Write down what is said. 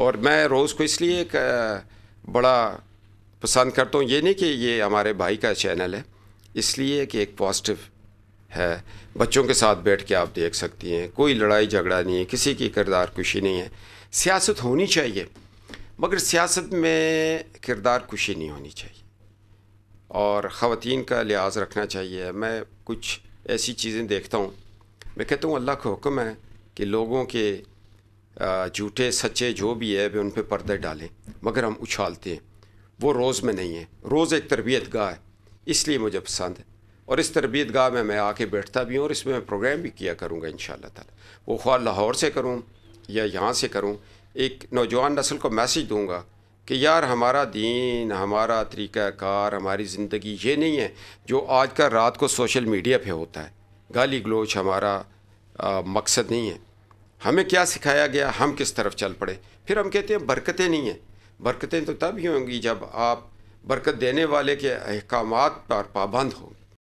और मैं रोज़ को इसलिए एक बड़ा पसंद करता हूँ ये नहीं कि ये हमारे भाई का चैनल है इसलिए कि एक पॉजिटिव है बच्चों के साथ बैठ के आप देख सकती हैं कोई लड़ाई झगड़ा नहीं है किसी की किरदार कुशी नहीं है सियासत होनी चाहिए मगर सियासत में किरदार कुशी नहीं होनी चाहिए और ख़वान का लिहाज रखना चाहिए मैं कुछ ऐसी चीज़ें देखता हूँ मैं कहता हूँ अल्लाह का हुक्म है कि लोगों के झूठे सच्चे जो भी है वे उन पर पर्दे डालें मगर हम उछालते हैं वो रोज़ में नहीं है रोज़ एक तरबियत गाह है इसलिए मुझे पसंद है और इस तरबियत गाह में मैं आके बैठता भी हूँ और इसमें मैं प्रोग्राम भी किया करूँगा इन ताला वो ख्वा लाहौर से करूँ या यहाँ से करूँ एक नौजवान नस्ल को मैसेज दूँगा कि यार हमारा दीन हमारा तरीक़ाकार हमारी ज़िंदगी ये नहीं है जो आज का रात को सोशल मीडिया पे होता है गाली गलोच हमारा आ, मकसद नहीं है हमें क्या सिखाया गया हम किस तरफ चल पड़े फिर हम कहते हैं बरकतें नहीं हैं बरकतें तो तब ही होंगी जब आप बरकत देने वाले के अहकाम पर पाबंद होंगे